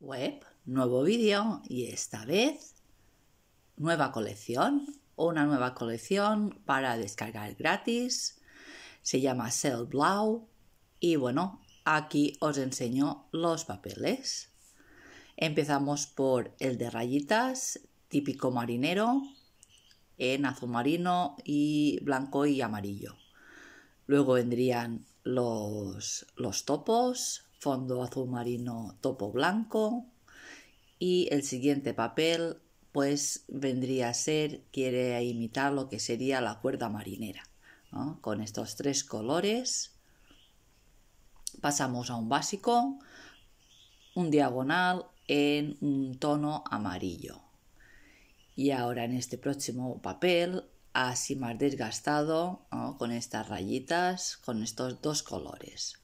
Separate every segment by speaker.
Speaker 1: web, nuevo vídeo y esta vez nueva colección, una nueva colección para descargar gratis. Se llama Cell Blau y bueno, aquí os enseño los papeles. Empezamos por el de rayitas, típico marinero, en azul marino y blanco y amarillo. Luego vendrían los, los topos, fondo azul marino topo blanco y el siguiente papel pues vendría a ser, quiere imitar lo que sería la cuerda marinera. Con estos tres colores pasamos a un básico, un diagonal en un tono amarillo. Y ahora en este próximo papel, así más desgastado, con estas rayitas, con estos dos colores.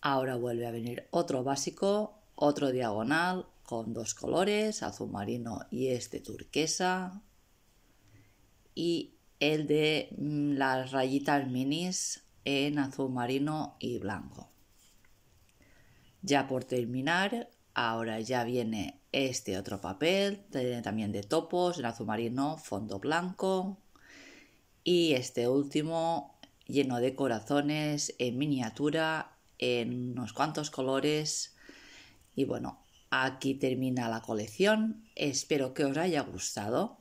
Speaker 1: Ahora vuelve a venir otro básico, otro diagonal con dos colores, azul marino y este turquesa. Y el de mm, las rayitas minis en azul marino y blanco. Ya por terminar, ahora ya viene este otro papel, también de topos, en azul marino, fondo blanco. Y este último lleno de corazones en miniatura en unos cuantos colores. Y bueno, aquí termina la colección. Espero que os haya gustado.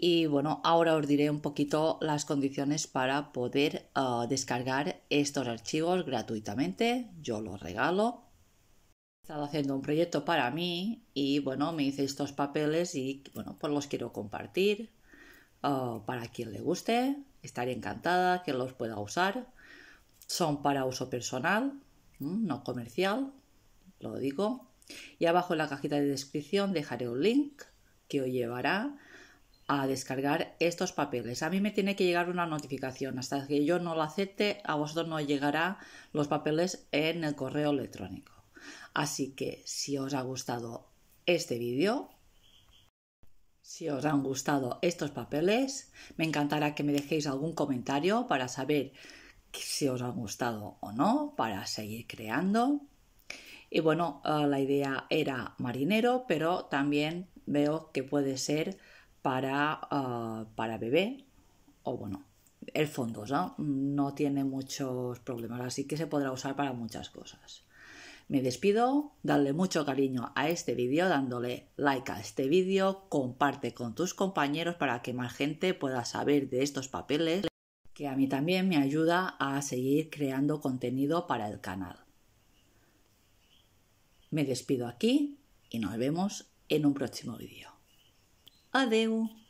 Speaker 1: Y bueno, ahora os diré un poquito las condiciones para poder ah, descargar estos archivos gratuitamente. Yo los regalo. He estado haciendo un proyecto para mí y bueno, me hice estos papeles y bueno, pues los quiero compartir ah, para quien le guste. Estaré encantada que los pueda usar son para uso personal, no comercial, lo digo. Y abajo en la cajita de descripción dejaré un link que os llevará a descargar estos papeles. A mí me tiene que llegar una notificación. Hasta que yo no lo acepte, a vosotros no llegará los papeles en el correo electrónico. Así que si os ha gustado este vídeo, si os han gustado estos papeles, me encantará que me dejéis algún comentario para saber si os ha gustado o no para seguir creando. Y bueno, eh, la idea era marinero, pero también veo que puede ser para, eh, para bebé o bueno, el fondo ¿no? no tiene muchos problemas, así que se podrá usar para muchas cosas. Me despido, darle mucho cariño a este vídeo, dándole like a este vídeo, comparte con tus compañeros para que más gente pueda saber de estos papeles que a mí también me ayuda a seguir creando contenido para el canal. Me despido aquí y nos vemos en un próximo vídeo. Adeu.